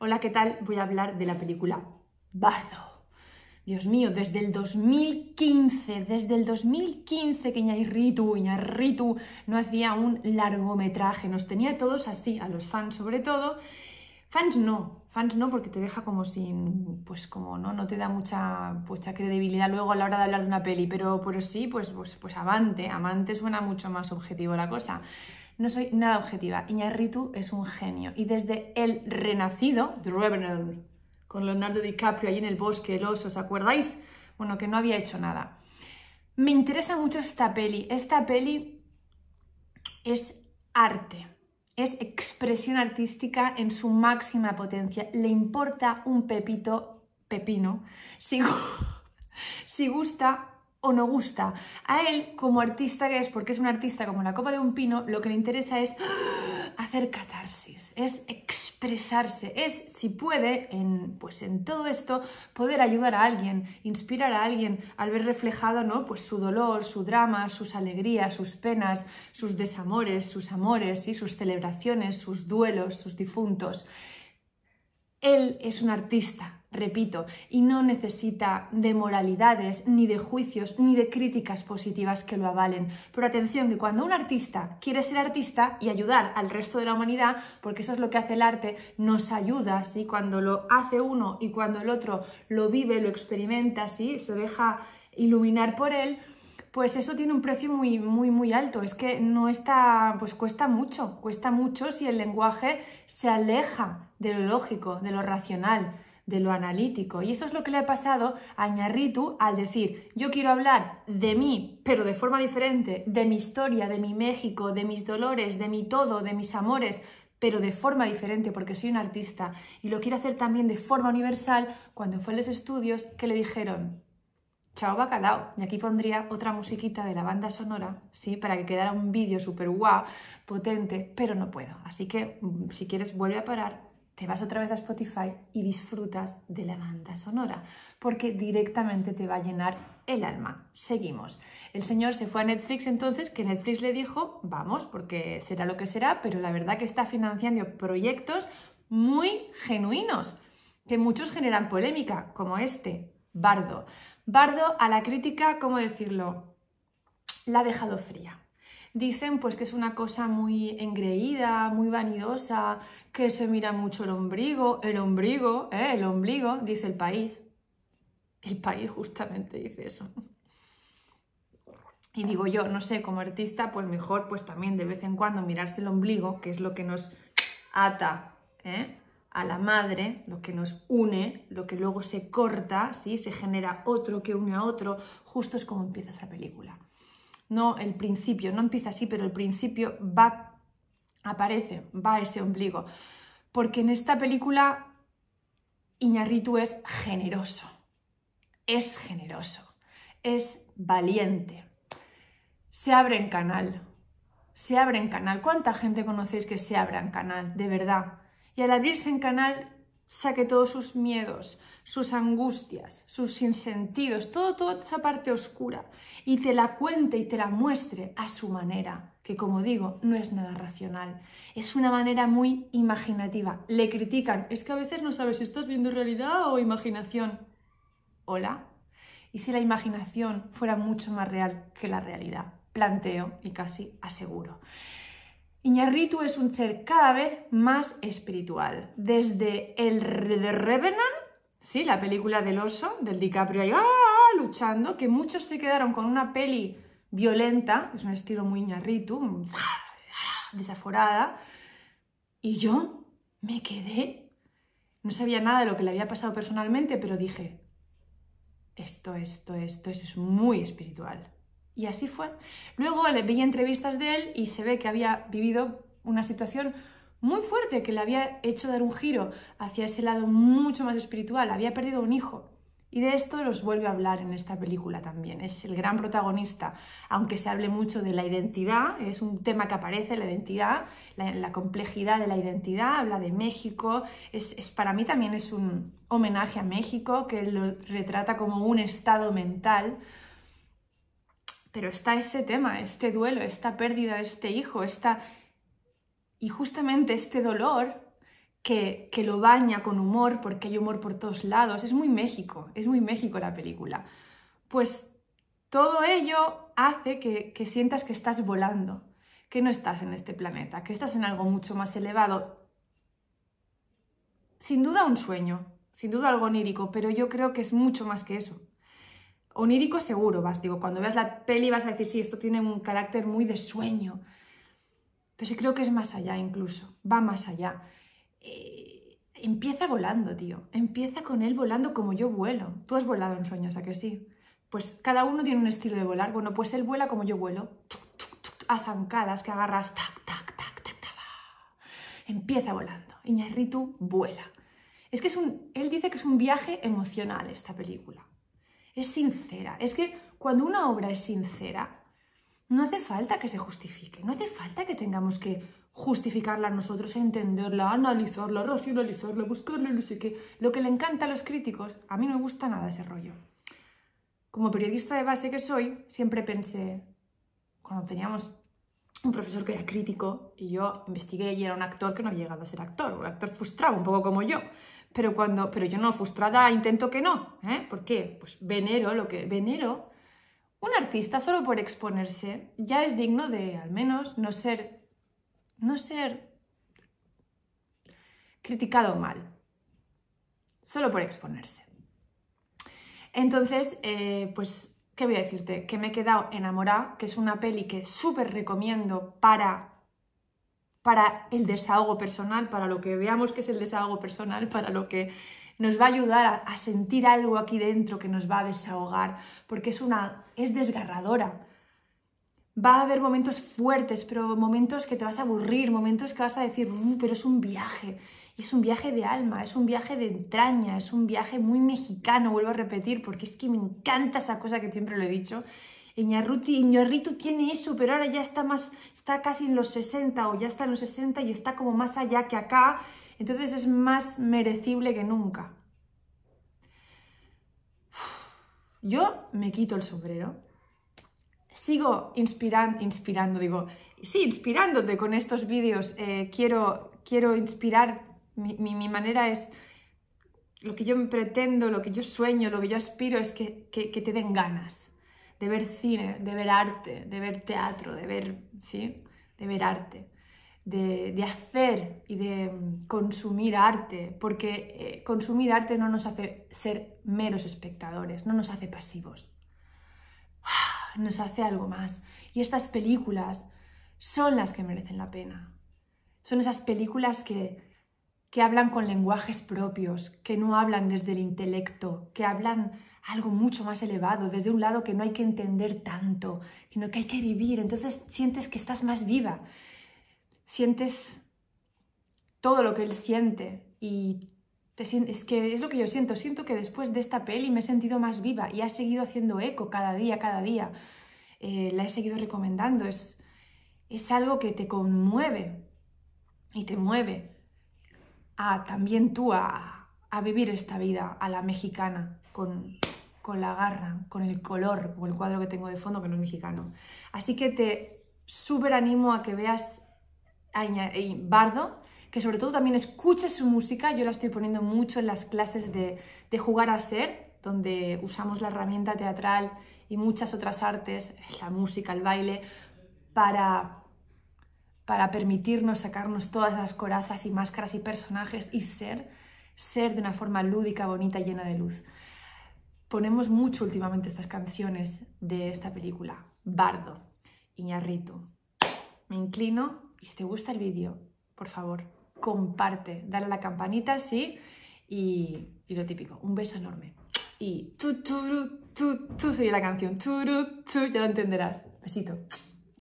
Hola, ¿qué tal? Voy a hablar de la película Bardo. Dios mío, desde el 2015, desde el 2015 que Iñarritu, Ritu, no hacía un largometraje, nos tenía todos así, a los fans sobre todo. Fans no, fans no porque te deja como sin, pues como no, no te da mucha, mucha credibilidad luego a la hora de hablar de una peli, pero, pero sí, pues, pues, pues amante suena mucho más objetivo la cosa. No soy nada objetiva. Iñarritu es un genio. Y desde El Renacido, The con Leonardo DiCaprio ahí en el bosque, el oso, ¿os acordáis? Bueno, que no había hecho nada. Me interesa mucho esta peli. Esta peli es arte, es expresión artística en su máxima potencia. Le importa un pepito pepino si, si gusta o no gusta. A él, como artista que es, porque es un artista como la copa de un pino, lo que le interesa es ¡ah! hacer catarsis, es expresarse, es, si puede, en, pues en todo esto, poder ayudar a alguien, inspirar a alguien al ver reflejado pues su dolor, su drama, sus alegrías, sus penas, sus desamores, sus amores y sus celebraciones, sus duelos, sus difuntos. Él es un artista, repito, y no necesita de moralidades, ni de juicios, ni de críticas positivas que lo avalen. Pero atención, que cuando un artista quiere ser artista y ayudar al resto de la humanidad, porque eso es lo que hace el arte, nos ayuda, ¿sí? Cuando lo hace uno y cuando el otro lo vive, lo experimenta, Se deja iluminar por él, pues eso tiene un precio muy, muy, muy alto. Es que no está, pues cuesta mucho, cuesta mucho si el lenguaje se aleja de lo lógico, de lo racional, de lo analítico. Y eso es lo que le ha pasado a Ñarritu al decir, yo quiero hablar de mí, pero de forma diferente, de mi historia, de mi México, de mis dolores, de mi todo, de mis amores, pero de forma diferente, porque soy un artista. Y lo quiero hacer también de forma universal cuando fue a los estudios que le dijeron, Chao Bacalao. Y aquí pondría otra musiquita de la banda sonora, ¿sí? Para que quedara un vídeo súper guau, potente, pero no puedo. Así que mm, si quieres vuelve a parar, te vas otra vez a Spotify y disfrutas de la banda sonora, porque directamente te va a llenar el alma. Seguimos. El señor se fue a Netflix entonces, que Netflix le dijo, vamos, porque será lo que será, pero la verdad que está financiando proyectos muy genuinos, que muchos generan polémica, como este, Bardo. Bardo a la crítica, ¿cómo decirlo? La ha dejado fría dicen pues que es una cosa muy engreída, muy vanidosa, que se mira mucho el ombligo, el ombligo, ¿eh? el ombligo, dice el país. El país justamente dice eso. Y digo yo, no sé, como artista, pues mejor pues también de vez en cuando mirarse el ombligo, que es lo que nos ata ¿eh? a la madre, lo que nos une, lo que luego se corta, ¿sí? se genera otro que une a otro, justo es como empieza esa película no el principio, no empieza así, pero el principio va, aparece, va ese ombligo. Porque en esta película Iñarritu es generoso, es generoso, es valiente. Se abre en canal, se abre en canal. ¿Cuánta gente conocéis que se abra en canal? De verdad. Y al abrirse en canal saque todos sus miedos, sus angustias, sus sinsentidos, todo, toda esa parte oscura y te la cuente y te la muestre a su manera, que como digo, no es nada racional, es una manera muy imaginativa. Le critican, es que a veces no sabes si estás viendo realidad o imaginación. Hola, ¿y si la imaginación fuera mucho más real que la realidad? Planteo y casi aseguro. Iñarritu es un ser cada vez más espiritual. Desde el The Revenant, sí, la película del oso, del DiCaprio ahí ¡ah! luchando, que muchos se quedaron con una peli violenta, es un estilo muy Iñarritu, desaforada, y yo me quedé, no sabía nada de lo que le había pasado personalmente, pero dije, esto, esto, esto, esto es muy espiritual. Y así fue. Luego le vi entrevistas de él y se ve que había vivido una situación muy fuerte que le había hecho dar un giro hacia ese lado mucho más espiritual. Había perdido un hijo. Y de esto los vuelve a hablar en esta película también. Es el gran protagonista, aunque se hable mucho de la identidad, es un tema que aparece, la identidad, la, la complejidad de la identidad, habla de México, es, para mí también es un homenaje a México, que lo retrata como un estado mental, pero está ese tema, este duelo, esta pérdida de este hijo, esta... Y justamente este dolor que, que lo baña con humor, porque hay humor por todos lados. Es muy México, es muy México la película. Pues todo ello hace que, que, sientas que estás volando, que no estás en este planeta, que estás en algo mucho más elevado. Sin duda un sueño, sin duda algo onírico, pero yo creo que es mucho más que eso. Onírico seguro vas, digo, cuando veas la peli vas a decir, sí, esto tiene un carácter muy de sueño. Pero sí creo que es más allá incluso, va más allá. Eh, empieza volando, tío. Empieza con él volando como yo vuelo. Tú has volado en sueños, ¿a que sí? Pues cada uno tiene un estilo de volar. Bueno, pues él vuela como yo vuelo. A zancadas que agarras. Empieza volando. Iñarritu vuela. Es que es un... Él dice que es un viaje emocional esta película es sincera. Es que cuando una obra es sincera, no hace falta que se justifique, no hace falta que tengamos que justificarla nosotros, entenderla, analizarla, racionalizarla, buscarla, no sé qué. Lo que le encanta a los críticos, a mí no me gusta nada ese rollo. Como periodista de base que soy, siempre pensé, cuando teníamos un profesor que era crítico y yo investigué y era un actor que no había llegado a ser actor, un actor frustrado, un poco como yo pero cuando, pero yo no, frustrada, intento que no. ¿eh? ¿Por qué? Pues venero lo que venero. Un artista solo por exponerse ya es digno de, al menos, no ser, no ser criticado mal. Solo por exponerse. Entonces, eh, pues, ¿qué voy a decirte? Que me he quedado enamorada, que es una peli que súper recomiendo para para el desahogo personal, para lo que veamos que es el desahogo personal, para lo que nos va a ayudar a, sentir algo aquí dentro que nos va a desahogar, porque es una es desgarradora. Va a haber momentos fuertes, pero momentos que te vas a aburrir, momentos que vas a decir, mm, pero es un viaje, y es un viaje de alma, es un viaje de entraña, es un viaje muy mexicano, vuelvo a repetir, porque es que me encanta esa cosa que siempre lo he dicho, Iñarruti, Iñarritu tiene eso, pero ahora ya está más, está casi en los 60 o ya está en los 60 y está como más allá que acá, entonces es más merecible que nunca. Yo me quito el sombrero, sigo inspirando, digo, sí, inspirándote con estos vídeos, eh, quiero, quiero inspirar, mi, manera es lo que yo pretendo, lo que yo sueño, lo que yo aspiro es que, te den ganas de ver cine, de ver arte, de ver teatro, de ver, ¿sí? De ver arte, de, hacer y de mm, consumir arte, porque eh, consumir arte no nos hace ser meros espectadores, no nos hace pasivos, ah, nos hace algo más. Y estas películas son las que merecen la pena. Son esas películas que, que hablan con lenguajes propios, que no hablan desde el intelecto, que hablan algo mucho más elevado, desde un lado que no hay que entender tanto, sino que hay que vivir. Entonces sientes que estás más viva, sientes todo lo que él siente y te es que es lo que yo siento. Siento que después de esta peli me he sentido más viva y ha seguido haciendo eco cada día, cada día. Eh, la he seguido recomendando. Es, es algo que te conmueve y te mueve a también tú a, a vivir esta vida a la mexicana con con la garra, con el color, con el cuadro que tengo de fondo, que no es mexicano. Así que te súper animo a que veas a eh, Bardo, que sobre todo también escuches su música. Yo la estoy poniendo mucho en las clases de, de jugar a ser, donde usamos la herramienta teatral y muchas otras artes, la música, el baile, para para permitirnos sacarnos todas las corazas y máscaras y personajes y ser, ser de una forma lúdica, bonita, y llena de luz ponemos mucho últimamente estas canciones de esta película, Bardo, Iñarrito, Me inclino y si te gusta el vídeo, por favor, comparte, dale a la campanita, sí, y, lo típico, un beso enorme. Y tú, tú, tú, tú, tú, soy la canción, tú, tú, ya lo entenderás. Besito.